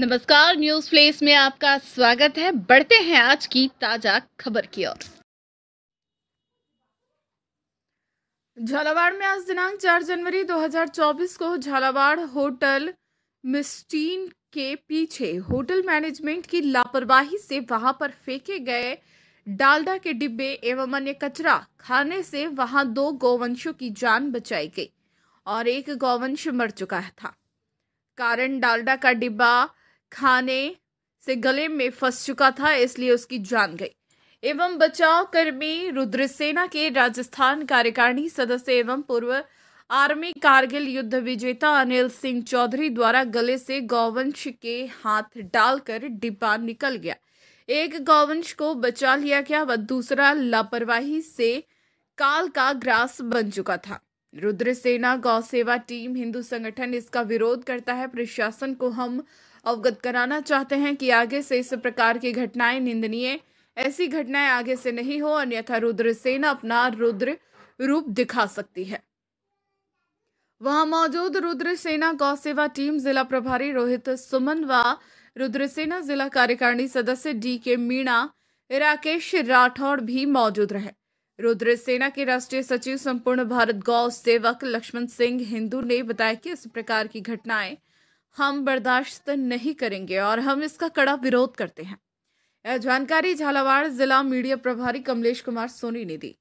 नमस्कार news place में आपका स्वागत है बढ़ते हैं आज की ताजा खबर की ओर झालावाड़ में आज दिनांक 4 जनवरी 2024 को झालावाड़ होटल मिस्टीन के पीछे होटल मैनेजमेंट की लापरवाही से वहां पर फेंके गए डालडा के डिब्बे एवं अन्य कचरा खाने से वहां दो गौवंशों की जान बचाई गई और एक गौवंश मर चुका था कारण डालडा का डिब्बा खाने से गले में फंस चुका था इसलिए उसकी जान गई एवं बचाव कर्मी रुद्र सेना के राजस्थान कार्यकारिणी सदस्य एवं पूर्व आर्मी कारगिल युद्ध विजेता अनिल सिंह चौधरी द्वारा गले से गौवंश के हाथ डालकर डिब्बा निकल गया एक गौवंश को बचा लिया गया व दूसरा लापरवाही से काल का ग्रास बन चुका था रुद्र सेना गौ सेवा टीम हिंदू संगठन इसका विरोध करता है प्रशासन को हम अवगत कराना चाहते हैं कि आगे से इस प्रकार की घटनाएं निंदनीय ऐसी घटनाएं आगे से नहीं हो अन्यथा रुद्र सेना अपना रुद्र रूप दिखा सकती है वहां मौजूद रुद्र सेना गौ सेवा टीम जिला प्रभारी रोहित सुमन व रुद्र सेना जिला कार्यकारिणी सदस्य डी के मीणा राकेश राठौड़ भी मौजूद रहे रुद्र सेना के राष्ट्रीय सचिव संपूर्ण भारत गौ सेवक लक्ष्मण सिंह हिंदू ने बताया कि इस प्रकार की घटनाएं हम बर्दाश्त नहीं करेंगे और हम इसका कड़ा विरोध करते हैं यह जानकारी झालावाड़ जिला मीडिया प्रभारी कमलेश कुमार सोनी ने दी